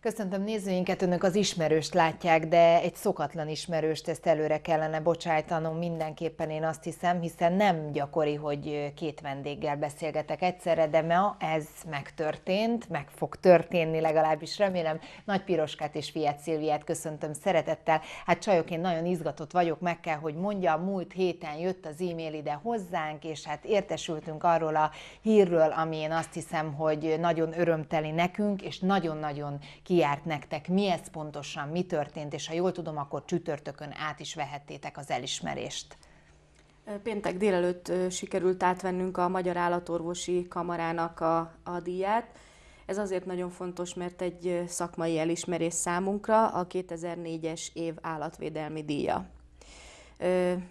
Köszöntöm nézőinket, önök az ismerőst látják, de egy szokatlan ismerőst ezt előre kellene bocsájtanom mindenképpen, én azt hiszem, hiszen nem gyakori, hogy két vendéggel beszélgetek egyszerre, de ma ez megtörtént, meg fog történni legalábbis, remélem. Nagy Piroskát és Fiat Szilviát köszöntöm szeretettel. Hát csajok, én nagyon izgatott vagyok, meg kell, hogy mondja múlt héten jött az e-mail ide hozzánk, és hát értesültünk arról a hírről, ami én azt hiszem, hogy nagyon örömteli nekünk, és nagyon-nagyon ki járt nektek, mi ez pontosan, mi történt, és ha jól tudom, akkor csütörtökön át is vehettétek az elismerést. Péntek délelőtt sikerült átvennünk a Magyar Állatorvosi Kamarának a, a díját. Ez azért nagyon fontos, mert egy szakmai elismerés számunkra a 2004-es év állatvédelmi díja.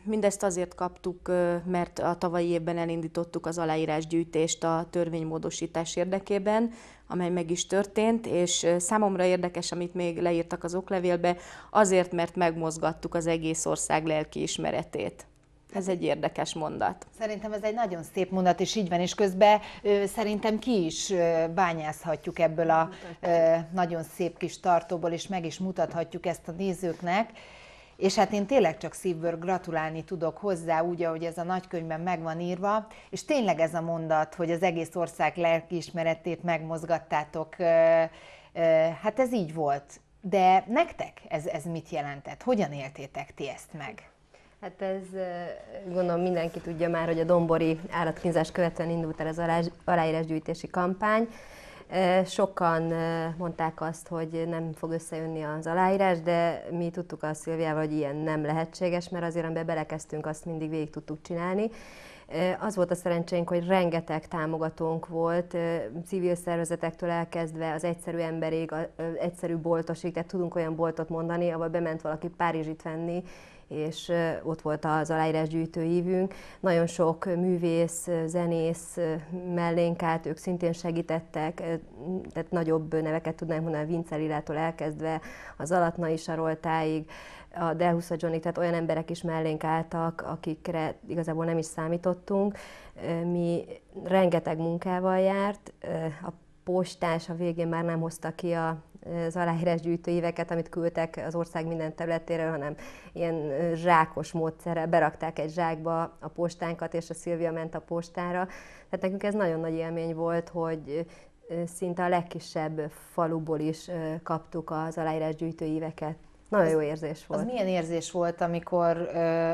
Mindezt azért kaptuk, mert a tavalyi évben elindítottuk az aláírásgyűjtést a törvénymódosítás érdekében, amely meg is történt, és számomra érdekes, amit még leírtak az oklevélbe, azért, mert megmozgattuk az egész ország ismeretét. Ez egy érdekes mondat. Szerintem ez egy nagyon szép mondat, és így van, és közben ö, szerintem ki is ö, bányászhatjuk ebből a ö, nagyon szép kis tartóból, és meg is mutathatjuk ezt a nézőknek és hát én tényleg csak szívből gratulálni tudok hozzá, úgy, ahogy ez a nagykönyvben meg van írva, és tényleg ez a mondat, hogy az egész ország lelkiismeretét megmozgattátok, hát ez így volt. De nektek ez, ez mit jelentett? Hogyan éltétek ti ezt meg? Hát ez gondolom mindenki tudja már, hogy a Dombori állatkínzás követően indult el az aláírásgyűjtési kampány, Sokan mondták azt, hogy nem fog összejönni az aláírás, de mi tudtuk a Szilviával, hogy ilyen nem lehetséges, mert azért, amiben belekezdtünk, azt mindig végig tudtuk csinálni. Az volt a szerencsénk, hogy rengeteg támogatónk volt, civil szervezetektől elkezdve az egyszerű emberig, az egyszerű boltosig, tehát tudunk olyan boltot mondani, ahol bement valaki Párizsit venni, és ott volt az aláírás gyűjtőívünk. Nagyon sok művész, zenész mellénk állt, ők szintén segítettek, tehát nagyobb neveket tudnánk mondani, a Vince Lilától elkezdve, az Alatna is a Delhusza Johnny, tehát olyan emberek is mellénk álltak, akikre igazából nem is számítottunk. Mi rengeteg munkával járt, a postás a végén már nem hozta ki a az aláírás gyűjtőíveket, amit küldtek az ország minden területére, hanem ilyen zsákos módszerre berakták egy zsákba a postánkat, és a Szilvia ment a postára. Tehát nekünk ez nagyon nagy élmény volt, hogy szinte a legkisebb faluból is kaptuk az aláírás gyűjtőíveket. Nagyon jó érzés volt. Az milyen érzés volt, amikor,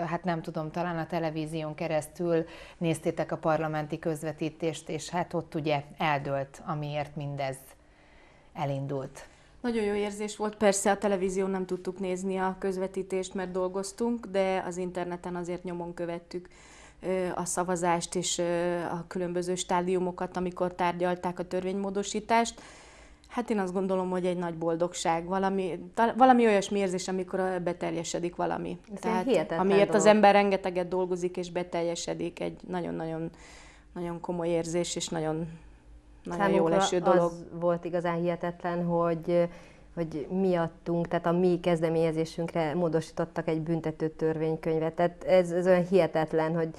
hát nem tudom, talán a televízión keresztül néztétek a parlamenti közvetítést, és hát ott ugye eldőlt, amiért mindez elindult. Nagyon jó érzés volt, persze a televízión nem tudtuk nézni a közvetítést, mert dolgoztunk, de az interneten azért nyomon követtük a szavazást és a különböző stádiumokat, amikor tárgyalták a törvénymódosítást. Hát én azt gondolom, hogy egy nagy boldogság, valami, valami olyasmi érzés, amikor beteljesedik valami. Ez Tehát, amiért dolog. az ember rengeteget dolgozik és beteljesedik, egy nagyon-nagyon nagyon komoly érzés, és nagyon nagyon jó leső dolog. Az volt igazán hihetetlen, hogy hogy miattunk, tehát a mi kezdeményezésünkre módosítottak egy büntető törvénykönyvet. Tehát ez, ez olyan hihetetlen, hogy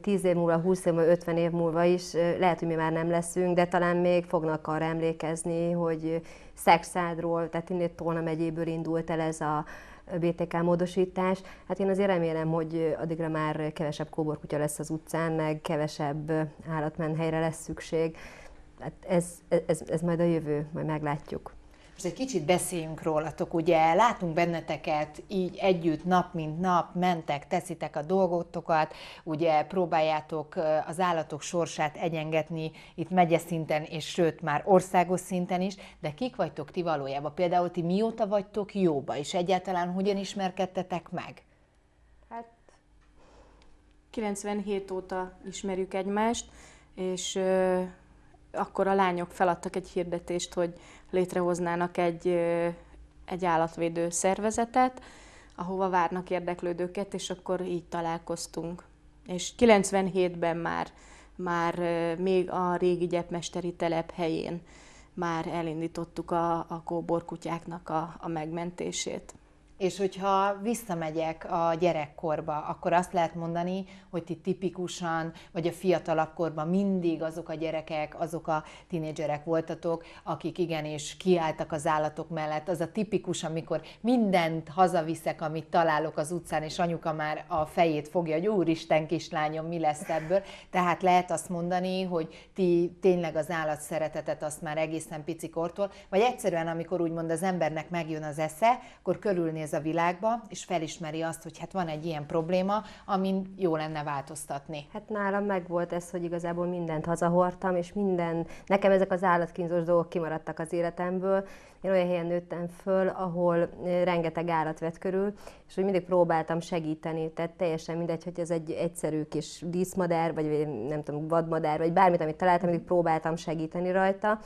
10 év múlva, 20 év múlva, 50 év múlva is lehet, hogy mi már nem leszünk, de talán még fognak arra emlékezni, hogy Szexádról, tehát innét Tolna megyéből indult el ez a BTK módosítás. Hát én azért remélem, hogy addigra már kevesebb kóborkutya lesz az utcán, meg kevesebb állatmenhelyre lesz szükség hát ez, ez, ez majd a jövő, majd meglátjuk. Most egy kicsit beszéljünk rólatok, ugye látunk benneteket így együtt nap mint nap, mentek, teszitek a dolgotokat, ugye próbáljátok az állatok sorsát egyengetni itt megye szinten, és sőt már országos szinten is, de kik vagytok ti valójában? Például ti mióta vagytok jóba, és egyáltalán hogyan ismerkedtetek meg? Hát 97 óta ismerjük egymást, és akkor a lányok feladtak egy hirdetést, hogy létrehoznának egy, egy állatvédő szervezetet, ahova várnak érdeklődőket, és akkor így találkoztunk. És 97-ben már, már még a régi gyepmesteri telep helyén már elindítottuk a, a kóborkutyáknak a, a megmentését. És hogyha visszamegyek a gyerekkorba, akkor azt lehet mondani, hogy ti tipikusan, vagy a fiatalabb korban mindig azok a gyerekek, azok a tinédzserek voltatok, akik igenis kiálltak az állatok mellett. Az a tipikus, amikor mindent hazaviszek, amit találok az utcán, és anyuka már a fejét fogja, hogy úristen kislányom, mi lesz ebből. Tehát lehet azt mondani, hogy ti tényleg az állat szeretetet, azt már egészen pici kortól, vagy egyszerűen, amikor úgymond az embernek megjön az esze, akkor körülnéz kinéz a világba, és felismeri azt, hogy hát van egy ilyen probléma, amin jó lenne változtatni. Hát nálam meg volt ez, hogy igazából mindent hazahortam, és minden, nekem ezek az állatkínzós dolgok kimaradtak az életemből. Én olyan helyen nőttem föl, ahol eh, rengeteg állat vett körül, és hogy mindig próbáltam segíteni, tehát teljesen mindegy, hogy ez egy egyszerű kis díszmadár, vagy nem tudom, vadmadár, vagy bármit, amit találtam, mindig próbáltam segíteni rajta,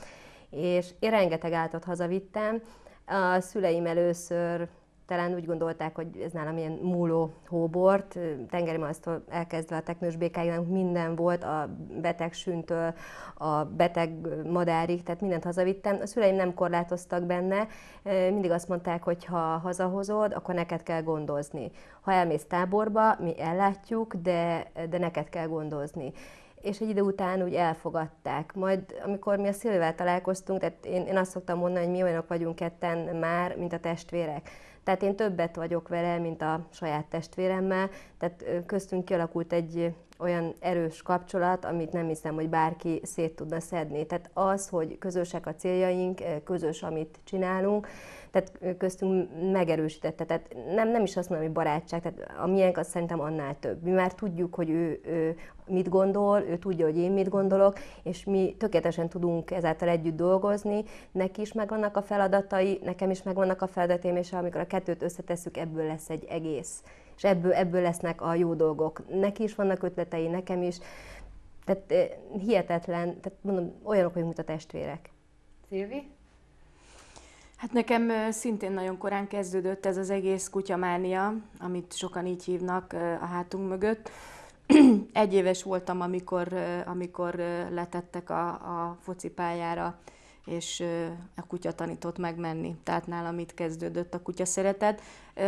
és én rengeteg állatot hazavittem, a szüleim először talán úgy gondolták, hogy ez nálam ilyen múló hóbort, tengeri malactól elkezdve a teknős békáig, minden volt, a beteg sűntől, a beteg madárig, tehát mindent hazavittem. A szüleim nem korlátoztak benne, mindig azt mondták, hogy ha hazahozod, akkor neked kell gondozni. Ha elmész táborba, mi ellátjuk, de, de neked kell gondozni és egy idő után úgy elfogadták. Majd amikor mi a Szilvivel találkoztunk, tehát én, én azt szoktam mondani, hogy mi olyanok vagyunk ketten már, mint a testvérek tehát én többet vagyok vele, mint a saját testvéremmel, tehát köztünk kialakult egy olyan erős kapcsolat, amit nem hiszem, hogy bárki szét tudna szedni. Tehát az, hogy közösek a céljaink, eh, közös, amit csinálunk, tehát eh, köztünk megerősítette. Tehát nem, nem is azt mondom, hogy barátság, tehát a miénk az szerintem annál több. Mi már tudjuk, hogy ő, ő mit gondol, ő tudja, hogy én mit gondolok, és mi tökéletesen tudunk ezáltal együtt dolgozni, neki is megvannak a feladatai, nekem is megvannak a feladataim, és amikor a kettőt összetesszük, ebből lesz egy egész és ebből, ebből lesznek a jó dolgok. Neki is vannak ötletei, nekem is. Tehát hihetetlen, tehát mondom, olyanok vagyunk, mint a testvérek. Szilvi? Hát nekem szintén nagyon korán kezdődött ez az egész kutyamánia, amit sokan így hívnak a hátunk mögött. Egy éves voltam, amikor, amikor letettek a, a focipályára és a kutya tanított megmenni. Tehát nálam itt kezdődött a kutya szeretet.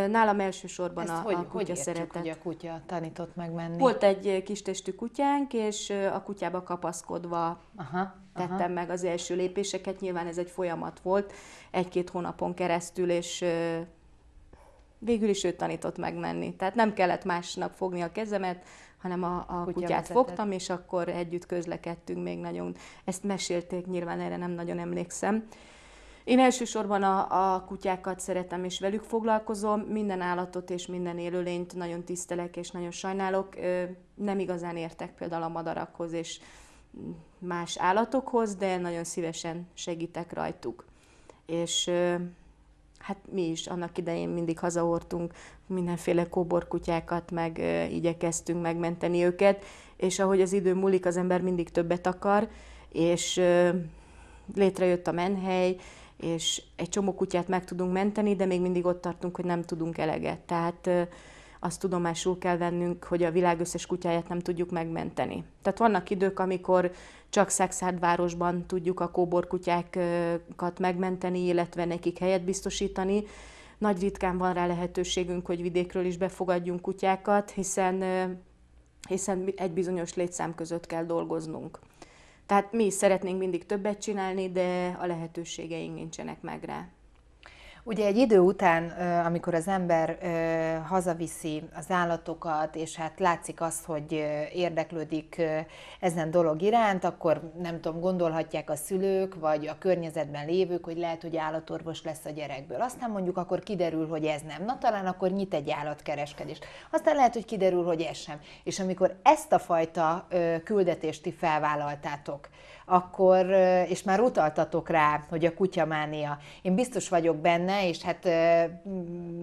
Nálam elsősorban Ezt a, hogy, a kutya hogy szeretet. hogy a kutya tanított megmenni? Volt egy kis testű kutyánk, és a kutyába kapaszkodva aha, tettem aha. meg az első lépéseket. Nyilván ez egy folyamat volt, egy-két hónapon keresztül, és végül is ő tanított megmenni. Tehát nem kellett másnak fogni a kezemet, hanem a, a kutyát vezetett. fogtam, és akkor együtt közlekedtünk még nagyon. Ezt mesélték, nyilván erre nem nagyon emlékszem. Én elsősorban a, a kutyákat szeretem, és velük foglalkozom. Minden állatot és minden élőlényt nagyon tisztelek, és nagyon sajnálok. Nem igazán értek például a madarakhoz és más állatokhoz, de nagyon szívesen segítek rajtuk. És hát mi is annak idején mindig hazaortunk mindenféle kóborkutyákat, meg e, igyekeztünk megmenteni őket, és ahogy az idő múlik, az ember mindig többet akar, és létrejött a menhely, és egy csomó kutyát meg tudunk menteni, de még mindig ott tartunk, hogy nem tudunk eleget. Tehát azt tudomásul kell vennünk, hogy a világ összes kutyáját nem tudjuk megmenteni. Tehát vannak idők, amikor csak városban tudjuk a kóborkutyákat megmenteni, illetve nekik helyet biztosítani. Nagy ritkán van rá lehetőségünk, hogy vidékről is befogadjunk kutyákat, hiszen, hiszen egy bizonyos létszám között kell dolgoznunk. Tehát mi is szeretnénk mindig többet csinálni, de a lehetőségeink nincsenek meg rá. Ugye egy idő után, amikor az ember hazaviszi az állatokat, és hát látszik azt, hogy érdeklődik ezen dolog iránt, akkor nem tudom, gondolhatják a szülők, vagy a környezetben lévők, hogy lehet, hogy állatorvos lesz a gyerekből. Aztán mondjuk akkor kiderül, hogy ez nem. Na talán akkor nyit egy állatkereskedés. Aztán lehet, hogy kiderül, hogy ez sem. És amikor ezt a fajta küldetést ti felvállaltátok, akkor, és már utaltatok rá, hogy a kutyamánia. Én biztos vagyok benne, és hát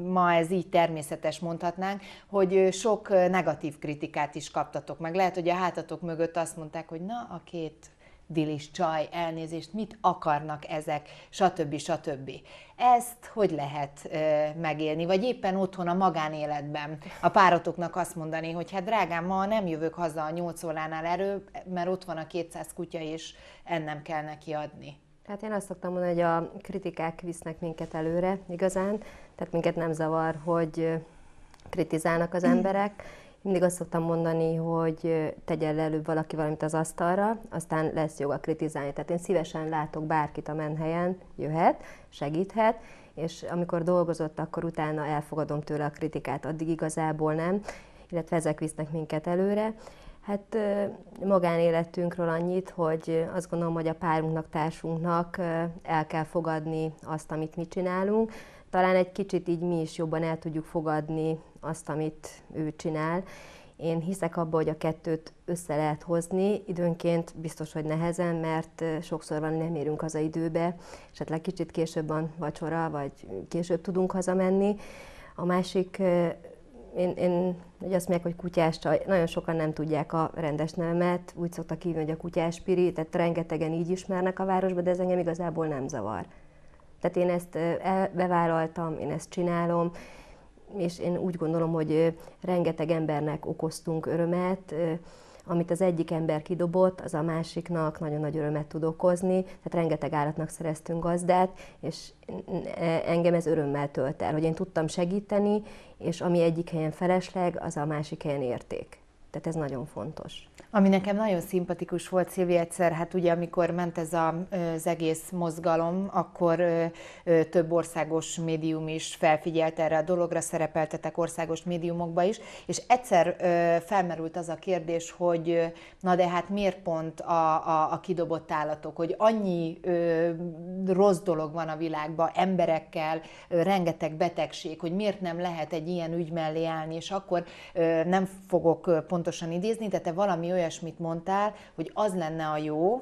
ma ez így természetes mondhatnánk, hogy sok negatív kritikát is kaptatok meg. Lehet, hogy a hátatok mögött azt mondták, hogy na, a két dilis csaj, elnézést, mit akarnak ezek, stb. stb. Ezt hogy lehet ö, megélni? Vagy éppen otthon a magánéletben a páratoknak azt mondani, hogy hát drágám, ma nem jövök haza a nyolc óránál erő, mert ott van a 200 kutya, és ennem kell neki adni. Hát én azt szoktam mondani, hogy a kritikák visznek minket előre igazán, tehát minket nem zavar, hogy kritizálnak az mm. emberek, mindig azt szoktam mondani, hogy tegyen előbb valaki valamit az asztalra, aztán lesz joga kritizálni. Tehát én szívesen látok bárkit a menhelyen, jöhet, segíthet, és amikor dolgozott, akkor utána elfogadom tőle a kritikát, addig igazából nem, illetve ezek visznek minket előre. Hát magánéletünkről annyit, hogy azt gondolom, hogy a párunknak, társunknak el kell fogadni azt, amit mi csinálunk, talán egy kicsit így mi is jobban el tudjuk fogadni azt, amit ő csinál. Én hiszek abba, hogy a kettőt össze lehet hozni, időnként biztos, hogy nehezen, mert sokszor van, nem érünk haza időbe, esetleg kicsit később van vacsora, vagy később tudunk hazamenni. A másik, én, én hogy azt mondják, hogy kutyás csaj, nagyon sokan nem tudják a rendes nevemet, úgy szoktak hívni, hogy a kutyás piri, tehát rengetegen így ismernek a városba, de ez engem igazából nem zavar. Tehát én ezt bevállaltam, én ezt csinálom, és én úgy gondolom, hogy rengeteg embernek okoztunk örömet, amit az egyik ember kidobott, az a másiknak nagyon nagy örömet tud okozni, tehát rengeteg állatnak szereztünk gazdát, és e, engem ez örömmel tölt el, hogy én tudtam segíteni, és ami egyik helyen felesleg, az a másik helyen érték. Tehát ez nagyon fontos. Ami nekem nagyon szimpatikus volt, Szilvi, egyszer, hát ugye amikor ment ez a, az egész mozgalom, akkor ö, ö, több országos médium is felfigyelt erre a dologra, szerepeltetek országos médiumokba is, és egyszer ö, felmerült az a kérdés, hogy na de hát miért pont a, a, a kidobott állatok, hogy annyi ö, rossz dolog van a világban, emberekkel, ö, rengeteg betegség, hogy miért nem lehet egy ilyen ügy mellé állni, és akkor ö, nem fogok pontosan idézni, de te valami olyasmit mondtál, hogy az lenne a jó,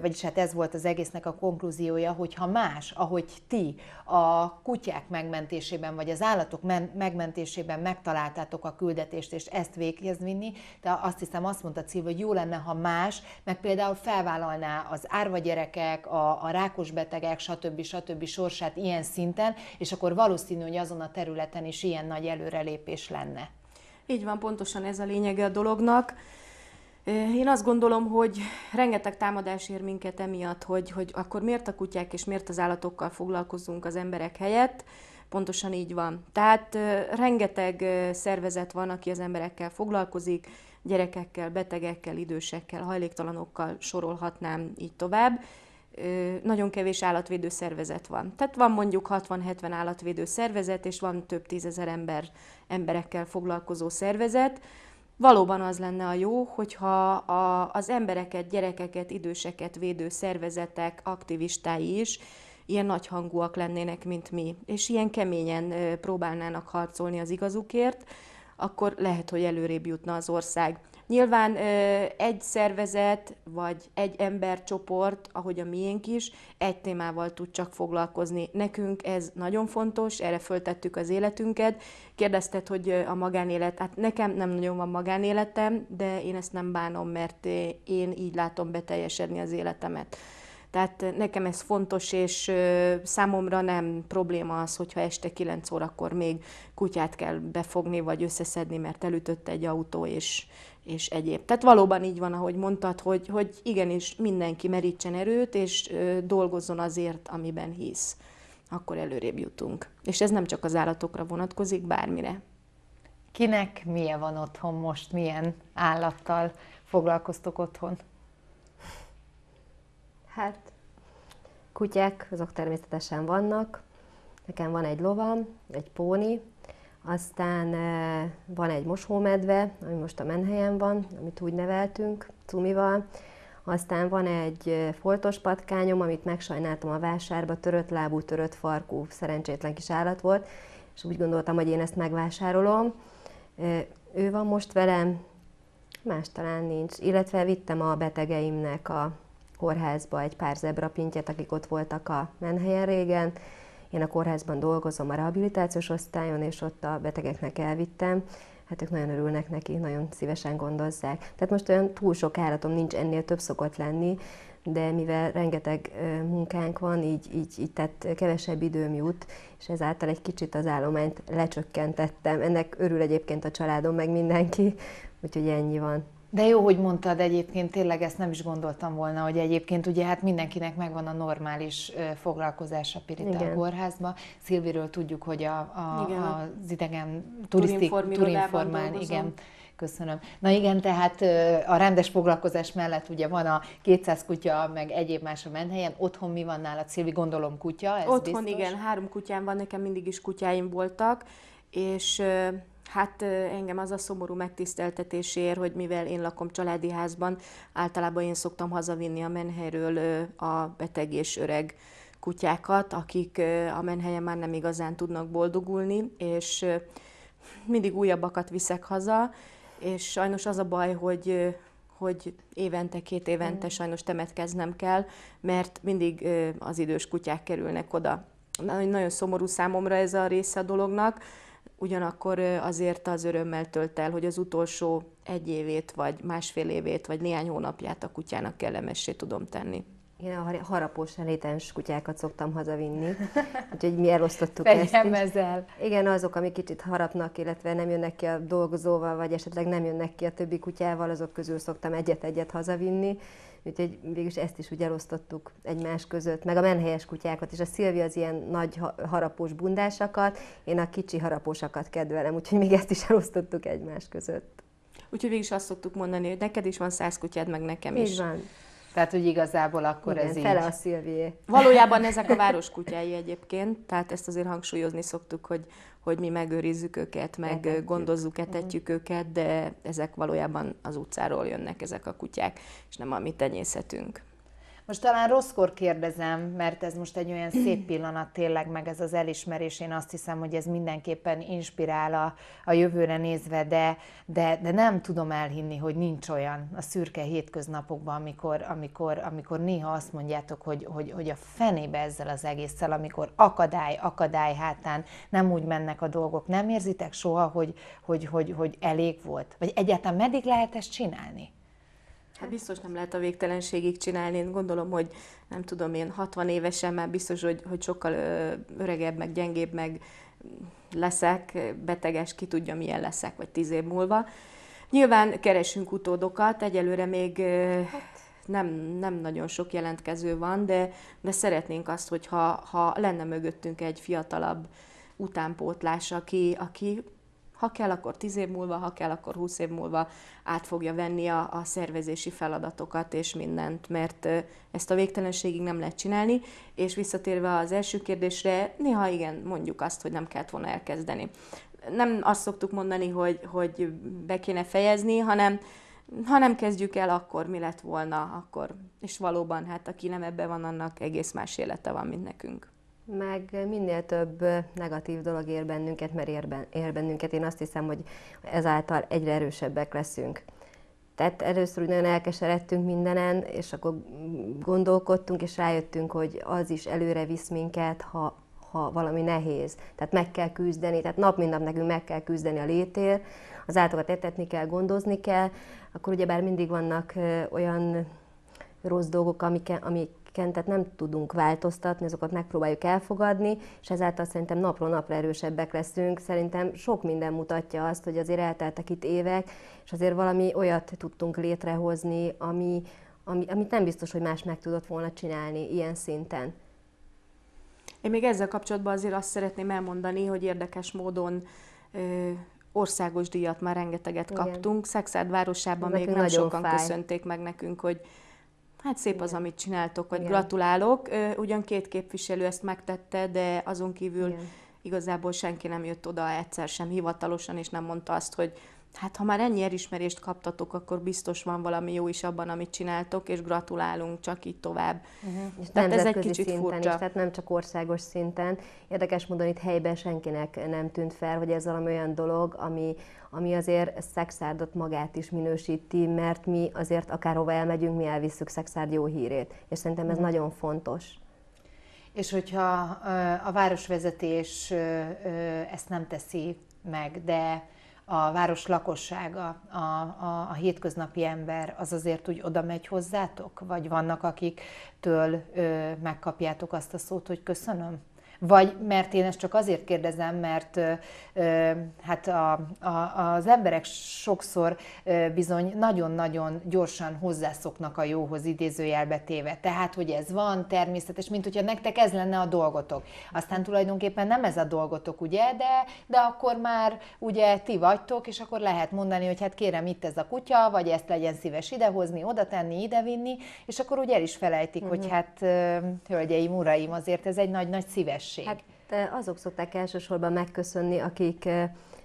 vagyis hát ez volt az egésznek a konklúziója, hogy ha más, ahogy ti a kutyák megmentésében, vagy az állatok megmentésében megtaláltátok a küldetést, és ezt véghez vinni, de azt hiszem azt mondta Cil, hogy jó lenne, ha más, meg például felvállalná az árva gyerekek, a, a rákos betegek, stb. stb. sorsát ilyen szinten, és akkor valószínű, hogy azon a területen is ilyen nagy előrelépés lenne. Így van, pontosan ez a lényege a dolognak. Én azt gondolom, hogy rengeteg támadás ér minket emiatt, hogy, hogy akkor miért a kutyák és miért az állatokkal foglalkozunk az emberek helyett. Pontosan így van. Tehát rengeteg szervezet van, aki az emberekkel foglalkozik, gyerekekkel, betegekkel, idősekkel, hajléktalanokkal sorolhatnám így tovább. Nagyon kevés állatvédő szervezet van. Tehát van mondjuk 60-70 állatvédő szervezet, és van több tízezer ember, emberekkel foglalkozó szervezet Valóban az lenne a jó, hogyha a, az embereket, gyerekeket, időseket védő szervezetek, aktivistái is ilyen hangúak lennének, mint mi, és ilyen keményen próbálnának harcolni az igazukért, akkor lehet, hogy előrébb jutna az ország. Nyilván egy szervezet, vagy egy embercsoport, ahogy a miénk is, egy témával tud csak foglalkozni. Nekünk ez nagyon fontos, erre föltettük az életünket. Kérdezted, hogy a magánélet, hát nekem nem nagyon van magánéletem, de én ezt nem bánom, mert én így látom beteljesedni az életemet. Tehát nekem ez fontos, és számomra nem probléma az, hogyha este 9 órakor még kutyát kell befogni, vagy összeszedni, mert elütött egy autó, és és egyéb. Tehát valóban így van, ahogy mondtad, hogy, hogy igenis mindenki merítsen erőt, és dolgozzon azért, amiben hisz. Akkor előrébb jutunk. És ez nem csak az állatokra vonatkozik, bármire. Kinek milyen van otthon most, milyen állattal foglalkoztok otthon? Hát, kutyák, azok természetesen vannak. Nekem van egy lovam, egy póni, aztán eh, van egy mosómedve, ami most a menhelyen van, amit úgy neveltünk, Cumival. Aztán van egy eh, foltos patkányom, amit megsajnáltam a vásárba, törött lábú, törött farkú, szerencsétlen kis állat volt, és úgy gondoltam, hogy én ezt megvásárolom. Eh, ő van most velem, más talán nincs. Illetve vittem a betegeimnek a kórházba egy pár zebrapintyet, akik ott voltak a menhelyen régen, én a kórházban dolgozom a rehabilitációs osztályon, és ott a betegeknek elvittem, hát ők nagyon örülnek neki, nagyon szívesen gondozzák. Tehát most olyan túl sok állatom nincs, ennél több szokott lenni, de mivel rengeteg munkánk van, így, így, így tehát kevesebb időm jut, és ezáltal egy kicsit az állományt lecsökkentettem. Ennek örül egyébként a családom, meg mindenki, úgyhogy ennyi van. De jó, hogy mondtad egyébként, tényleg ezt nem is gondoltam volna, hogy egyébként ugye hát mindenkinek megvan a normális foglalkozása Pirita Igen. kórházba. Szilviről tudjuk, hogy a, a, igen. az idegen turisztik, turinformán, igen, Köszönöm. Na igen, tehát a rendes foglalkozás mellett ugye van a 200 kutya, meg egyéb más a menhelyen. Otthon mi van nálad, Szilvi? Gondolom kutya, ez Otthon biztos? igen, három kutyám van, nekem mindig is kutyáim voltak, és Hát engem az a szomorú ér, hogy mivel én lakom családi házban, általában én szoktam hazavinni a menhelyről a beteg és öreg kutyákat, akik a menhelyen már nem igazán tudnak boldogulni, és mindig újabbakat viszek haza, és sajnos az a baj, hogy hogy évente, két évente mm. sajnos temetkeznem kell, mert mindig az idős kutyák kerülnek oda. Nagyon szomorú számomra ez a része a dolognak, ugyanakkor azért az örömmel tölt el, hogy az utolsó egy évét, vagy másfél évét, vagy néhány hónapját a kutyának kellemessé tudom tenni. Én a harapós elétens kutyákat szoktam hazavinni, úgyhogy mi elosztottuk ezt is. Igen, azok, amik kicsit harapnak, illetve nem jönnek ki a dolgozóval, vagy esetleg nem jönnek ki a többi kutyával, azok közül szoktam egyet-egyet hazavinni, úgyhogy is ezt is úgy elosztottuk egymás között, meg a menhelyes kutyákat, és a Szilvia az ilyen nagy harapós bundásakat, én a kicsi harapósakat kedvelem, úgyhogy még ezt is elosztottuk egymás között. Úgyhogy végül is azt szoktuk mondani, hogy neked is van száz kutyád, meg nekem Így is. Van. Tehát, hogy igazából akkor Igen, ez így. fele a Szilvié. Valójában ezek a város kutyái egyébként, tehát ezt azért hangsúlyozni szoktuk, hogy, hogy mi megőrizzük őket, meg mhm. etetjük. gondozzuk, etetjük uh-huh. őket, de ezek valójában az utcáról jönnek ezek a kutyák, és nem a mi tenyészetünk. Most talán rosszkor kérdezem, mert ez most egy olyan szép pillanat tényleg, meg ez az elismerés, én azt hiszem, hogy ez mindenképpen inspirál a, a jövőre nézve, de, de, de nem tudom elhinni, hogy nincs olyan a szürke hétköznapokban, amikor, amikor, amikor néha azt mondjátok, hogy, hogy, hogy a fenébe ezzel az egésszel, amikor akadály, akadály hátán nem úgy mennek a dolgok, nem érzitek soha, hogy, hogy, hogy, hogy elég volt? Vagy egyáltalán meddig lehet ezt csinálni? Hát biztos nem lehet a végtelenségig csinálni. Én gondolom, hogy nem tudom én, 60 évesen már biztos, hogy, hogy sokkal öregebb, meg gyengébb, meg leszek, beteges, ki tudja milyen leszek, vagy tíz év múlva. Nyilván keresünk utódokat, egyelőre még hát. nem, nem nagyon sok jelentkező van, de, de szeretnénk azt, hogyha ha lenne mögöttünk egy fiatalabb utánpótlás, aki, aki ha kell, akkor tíz év múlva, ha kell, akkor húsz év múlva át fogja venni a, a szervezési feladatokat és mindent, mert ezt a végtelenségig nem lehet csinálni. És visszatérve az első kérdésre, néha igen, mondjuk azt, hogy nem kellett volna elkezdeni. Nem azt szoktuk mondani, hogy, hogy be kéne fejezni, hanem ha nem kezdjük el, akkor mi lett volna, akkor. És valóban, hát aki nem ebben van, annak egész más élete van, mint nekünk meg minél több negatív dolog ér bennünket, mert ér, ben, ér bennünket. Én azt hiszem, hogy ezáltal egyre erősebbek leszünk. Tehát először úgy nagyon elkeseredtünk mindenen, és akkor gondolkodtunk, és rájöttünk, hogy az is előre visz minket, ha, ha valami nehéz. Tehát meg kell küzdeni, tehát nap mint nap nekünk meg kell küzdeni a létér, az átokat etetni kell, gondozni kell, akkor ugyebár mindig vannak olyan rossz dolgok, amik, amik tehát nem tudunk változtatni, azokat megpróbáljuk elfogadni, és ezáltal szerintem napról napra erősebbek leszünk. Szerintem sok minden mutatja azt, hogy azért elteltek itt évek, és azért valami olyat tudtunk létrehozni, ami, ami, amit nem biztos, hogy más meg tudott volna csinálni ilyen szinten. Én még ezzel kapcsolatban azért azt szeretném elmondani, hogy érdekes módon ö, országos díjat már rengeteget Igen. kaptunk. Szexárd városában még nem sokan fáj. köszönték meg nekünk, hogy Hát szép az, amit csináltok, vagy Igen. gratulálok. Ugyan két képviselő ezt megtette, de azon kívül Igen. igazából senki nem jött oda egyszer sem hivatalosan, és nem mondta azt, hogy hát ha már ennyi elismerést kaptatok, akkor biztos van valami jó is abban, amit csináltok, és gratulálunk, csak így tovább. Uh-huh. És tehát ez egy kicsit szinten furcsa. Is, tehát nem csak országos szinten. Érdekes módon itt helyben senkinek nem tűnt fel, hogy ez valami olyan dolog, ami, ami azért szexárdot magát is minősíti, mert mi azért akárhova elmegyünk, mi elvisszük szexárd jó hírét. És szerintem ez uh-huh. nagyon fontos. És hogyha a városvezetés ezt nem teszi meg, de a város lakossága, a, a, a hétköznapi ember, az azért úgy oda megy hozzátok? Vagy vannak, akiktől ö, megkapjátok azt a szót, hogy köszönöm? Vagy mert én ezt csak azért kérdezem, mert hát a, a, az emberek sokszor bizony nagyon-nagyon gyorsan hozzászoknak a jóhoz idézőjelbe téve. Tehát, hogy ez van, természetes, mint hogyha nektek ez lenne a dolgotok. Aztán tulajdonképpen nem ez a dolgotok, ugye, de, de akkor már ugye ti vagytok, és akkor lehet mondani, hogy hát kérem itt ez a kutya, vagy ezt legyen szíves idehozni, oda tenni, ide vinni, és akkor ugye el is felejtik, uh-huh. hogy mhm. hát hölgyeim, uraim, azért ez egy nagy-nagy szíves közösség? Hát azok szokták elsősorban megköszönni, akik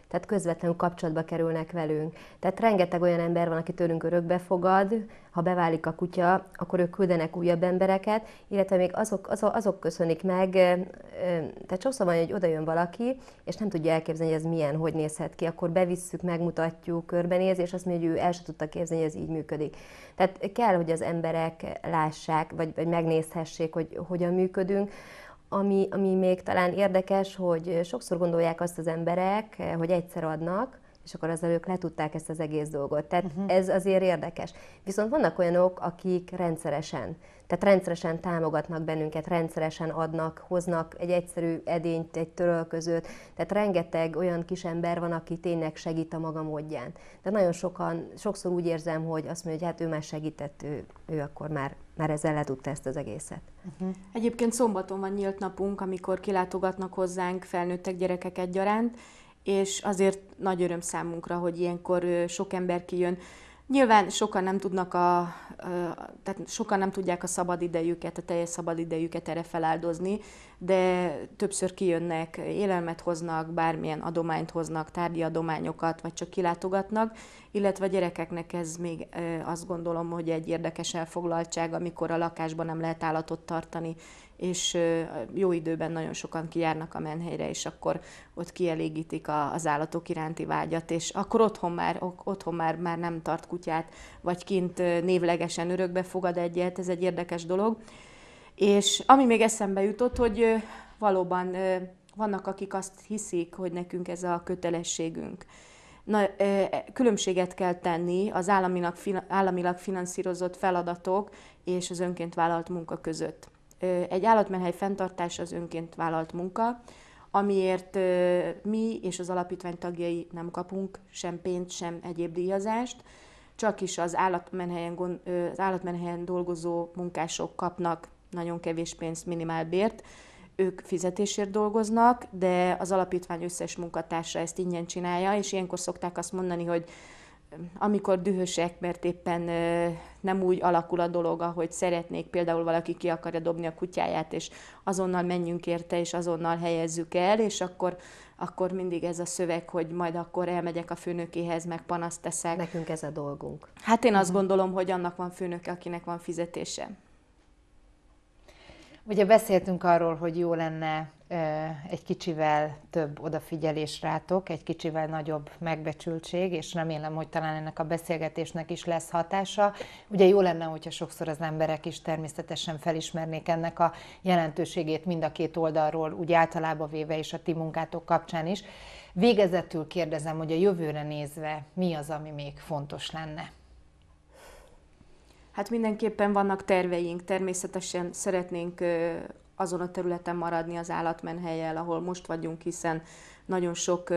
tehát közvetlenül kapcsolatba kerülnek velünk. Tehát rengeteg olyan ember van, aki tőlünk örökbe fogad, ha beválik a kutya, akkor ők küldenek újabb embereket, illetve még azok, azok, azok köszönik meg, tehát sokszor van, hogy oda jön valaki, és nem tudja elképzelni, hogy ez milyen, hogy nézhet ki, akkor bevisszük, megmutatjuk, körbenéz, és azt mondja, hogy ő el sem tudta képzelni, hogy ez így működik. Tehát kell, hogy az emberek lássák, vagy, vagy megnézhessék, hogy hogyan működünk ami, ami még talán érdekes, hogy sokszor gondolják azt az emberek, eh, hogy egyszer adnak, és akkor azzal ők letudták ezt az egész dolgot. Tehát uh-huh. ez azért érdekes. Viszont vannak olyanok, akik rendszeresen, tehát rendszeresen támogatnak bennünket, rendszeresen adnak, hoznak egy egyszerű edényt, egy törölközőt, tehát rengeteg olyan kis ember van, aki tényleg segít a maga módján. De nagyon sokan, sokszor úgy érzem, hogy azt mondja, hogy hát ő már segített, ő, ő akkor már már ezzel letudta ezt az egészet. Uh-huh. Egyébként szombaton van nyílt napunk, amikor kilátogatnak hozzánk felnőttek gyerekek egyaránt, és azért nagy öröm számunkra, hogy ilyenkor sok ember kijön. Nyilván sokan nem tudnak a, tehát sokan nem tudják a szabadidejüket, a teljes szabadidejüket erre feláldozni, de többször kijönnek, élelmet hoznak, bármilyen adományt hoznak, tárgyi adományokat, vagy csak kilátogatnak, illetve a gyerekeknek ez még azt gondolom, hogy egy érdekes elfoglaltság, amikor a lakásban nem lehet állatot tartani, és jó időben nagyon sokan kijárnak a menhelyre, és akkor ott kielégítik a, az állatok iránti vágyat, és akkor otthon már, otthon már, már nem tart kutyát, vagy kint névlegesen örökbe fogad egyet, ez egy érdekes dolog. És ami még eszembe jutott, hogy valóban vannak, akik azt hiszik, hogy nekünk ez a kötelességünk. Na, különbséget kell tenni az államilag, államilag finanszírozott feladatok és az önként vállalt munka között egy állatmenhely fenntartás az önként vállalt munka, amiért mi és az alapítvány tagjai nem kapunk sem pénzt, sem egyéb díjazást, csak is az állatmenhelyen, az állatmenhelyen dolgozó munkások kapnak nagyon kevés pénzt, bért. Ők fizetésért dolgoznak, de az alapítvány összes munkatársa ezt ingyen csinálja, és ilyenkor szokták azt mondani, hogy amikor dühösek, mert éppen nem úgy alakul a dolog, ahogy szeretnék, például valaki ki akarja dobni a kutyáját, és azonnal menjünk érte, és azonnal helyezzük el, és akkor, akkor mindig ez a szöveg, hogy majd akkor elmegyek a főnökéhez, meg panaszt teszek. Nekünk ez a dolgunk. Hát én azt mhm. gondolom, hogy annak van főnöke, akinek van fizetése. Ugye beszéltünk arról, hogy jó lenne egy kicsivel több odafigyelés rátok, egy kicsivel nagyobb megbecsültség, és remélem, hogy talán ennek a beszélgetésnek is lesz hatása. Ugye jó lenne, hogyha sokszor az emberek is természetesen felismernék ennek a jelentőségét mind a két oldalról, úgy általában véve és a ti munkátok kapcsán is. Végezetül kérdezem, hogy a jövőre nézve mi az, ami még fontos lenne? Hát mindenképpen vannak terveink. Természetesen szeretnénk azon a területen maradni az állatmenhelyel, ahol most vagyunk, hiszen nagyon sok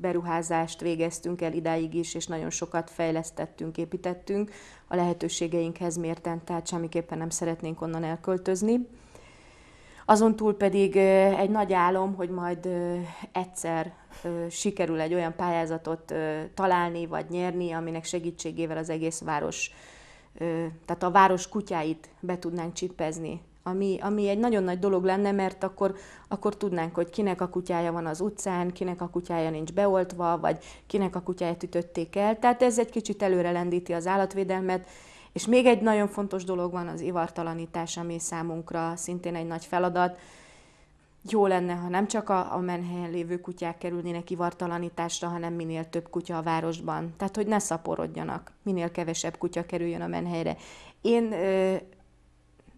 beruházást végeztünk el idáig is, és nagyon sokat fejlesztettünk, építettünk a lehetőségeinkhez mérten, tehát semmiképpen nem szeretnénk onnan elköltözni. Azon túl pedig egy nagy álom, hogy majd egyszer sikerül egy olyan pályázatot találni vagy nyerni, aminek segítségével az egész város tehát a város kutyáit be tudnánk csipezni, Ami, ami egy nagyon nagy dolog lenne, mert akkor, akkor tudnánk, hogy kinek a kutyája van az utcán, kinek a kutyája nincs beoltva, vagy kinek a kutyáját ütötték el. Tehát ez egy kicsit előre lendíti az állatvédelmet, és még egy nagyon fontos dolog van az ivartalanítás, ami számunkra szintén egy nagy feladat jó lenne, ha nem csak a, a menhelyen lévő kutyák kerülnének ivartalanításra, hanem minél több kutya a városban. Tehát, hogy ne szaporodjanak, minél kevesebb kutya kerüljön a menhelyre. Én ö,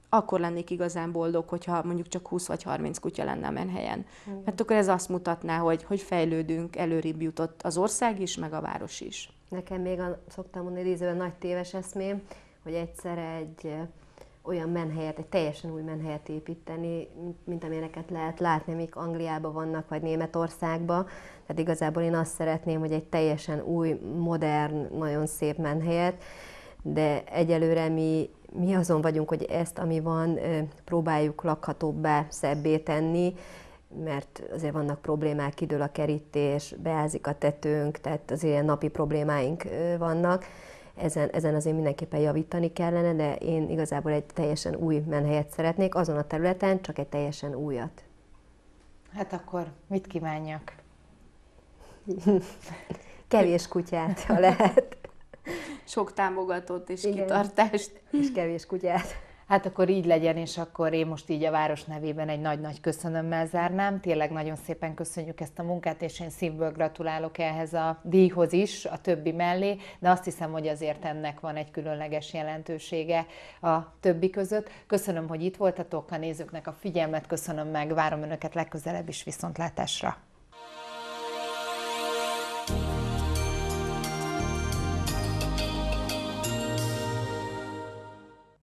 akkor lennék igazán boldog, hogyha mondjuk csak 20 vagy 30 kutya lenne a menhelyen. Mm. Mert hát akkor ez azt mutatná, hogy, hogy fejlődünk, előrébb jutott az ország is, meg a város is. Nekem még a, szoktam mondani idézőben nagy téves eszmém, hogy egyszer egy olyan menhelyet, egy teljesen új menhelyet építeni, mint amilyeneket lehet látni, amik Angliában vannak, vagy Németországban. Tehát igazából én azt szeretném, hogy egy teljesen új, modern, nagyon szép menhelyet, de egyelőre mi, mi azon vagyunk, hogy ezt, ami van, próbáljuk lakhatóbbá, szebbé tenni, mert azért vannak problémák, kidől a kerítés, beázik a tetőnk, tehát az ilyen napi problémáink vannak ezen, ezen azért mindenképpen javítani kellene, de én igazából egy teljesen új menhelyet szeretnék, azon a területen csak egy teljesen újat. Hát akkor mit kívánjak? Kevés kutyát, ha lehet. Sok támogatót és Igen. kitartást. És kevés kutyát. Hát akkor így legyen, és akkor én most így a város nevében egy nagy-nagy köszönömmel zárnám. Tényleg nagyon szépen köszönjük ezt a munkát, és én szívből gratulálok ehhez a díjhoz is, a többi mellé, de azt hiszem, hogy azért ennek van egy különleges jelentősége a többi között. Köszönöm, hogy itt voltatok, a nézőknek a figyelmet köszönöm meg, várom Önöket legközelebb is viszontlátásra.